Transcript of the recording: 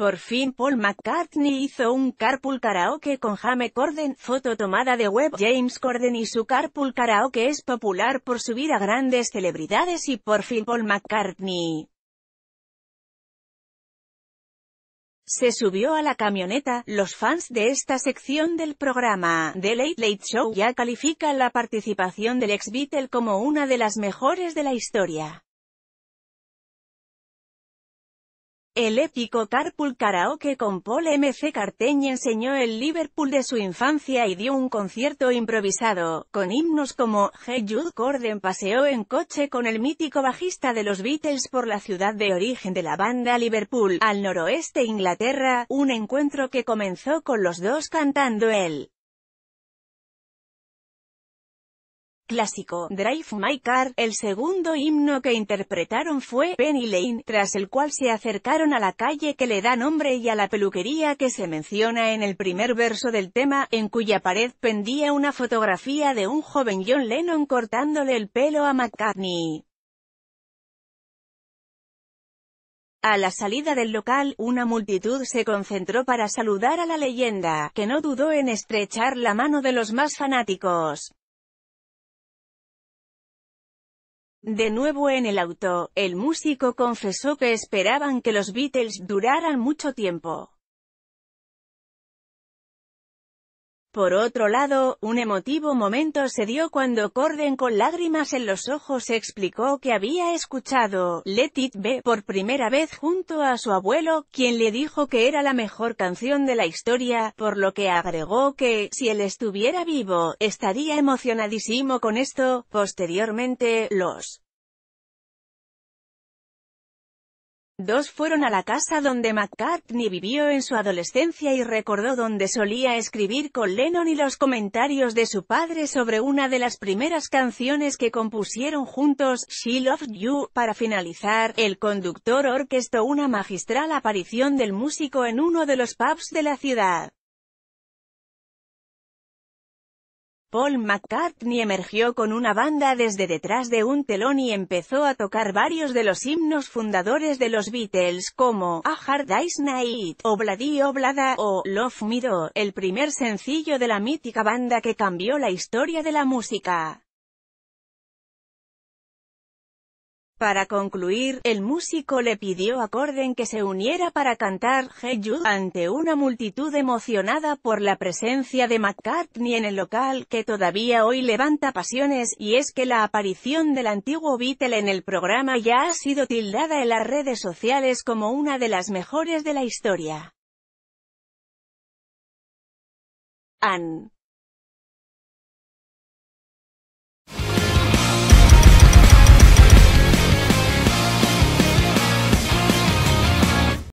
Por fin Paul McCartney hizo un carpool karaoke con Jame Corden, foto tomada de web. James Corden y su carpool karaoke es popular por subir a grandes celebridades y por fin Paul McCartney se subió a la camioneta. Los fans de esta sección del programa, The Late Late Show, ya califican la participación del ex Beatle como una de las mejores de la historia. El épico Carpool Karaoke con Paul M.C. Carteñi enseñó el Liverpool de su infancia y dio un concierto improvisado, con himnos como Hey Jude Corden paseó en coche con el mítico bajista de los Beatles por la ciudad de origen de la banda Liverpool, al noroeste Inglaterra, un encuentro que comenzó con los dos cantando el clásico, Drive My Car, el segundo himno que interpretaron fue Penny Lane, tras el cual se acercaron a la calle que le da nombre y a la peluquería que se menciona en el primer verso del tema, en cuya pared pendía una fotografía de un joven John Lennon cortándole el pelo a McCartney. A la salida del local, una multitud se concentró para saludar a la leyenda, que no dudó en estrechar la mano de los más fanáticos. De nuevo en el auto, el músico confesó que esperaban que los Beatles duraran mucho tiempo. Por otro lado, un emotivo momento se dio cuando Corden con lágrimas en los ojos explicó que había escuchado Let It Be por primera vez junto a su abuelo, quien le dijo que era la mejor canción de la historia, por lo que agregó que, si él estuviera vivo, estaría emocionadísimo con esto. Posteriormente, los Dos fueron a la casa donde McCartney vivió en su adolescencia y recordó donde solía escribir con Lennon y los comentarios de su padre sobre una de las primeras canciones que compusieron juntos, She Loves You. Para finalizar, el conductor orquestó una magistral aparición del músico en uno de los pubs de la ciudad. Paul McCartney emergió con una banda desde detrás de un telón y empezó a tocar varios de los himnos fundadores de los Beatles como A Hard Day's Night, Obladi Oblada o Love Me Do, el primer sencillo de la mítica banda que cambió la historia de la música. Para concluir, el músico le pidió a Corden que se uniera para cantar Hey ante una multitud emocionada por la presencia de McCartney en el local, que todavía hoy levanta pasiones, y es que la aparición del antiguo Beatle en el programa ya ha sido tildada en las redes sociales como una de las mejores de la historia. Ann